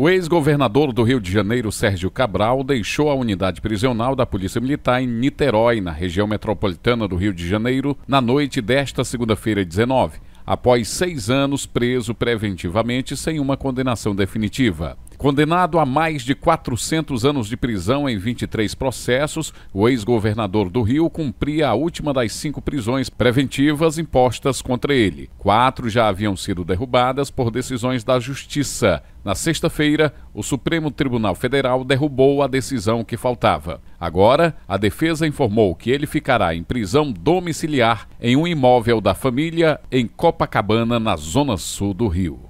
O ex-governador do Rio de Janeiro, Sérgio Cabral, deixou a unidade prisional da Polícia Militar em Niterói, na região metropolitana do Rio de Janeiro, na noite desta segunda-feira, 19, após seis anos preso preventivamente sem uma condenação definitiva. Condenado a mais de 400 anos de prisão em 23 processos, o ex-governador do Rio cumpria a última das cinco prisões preventivas impostas contra ele. Quatro já haviam sido derrubadas por decisões da Justiça. Na sexta-feira, o Supremo Tribunal Federal derrubou a decisão que faltava. Agora, a defesa informou que ele ficará em prisão domiciliar em um imóvel da família em Copacabana, na zona sul do Rio.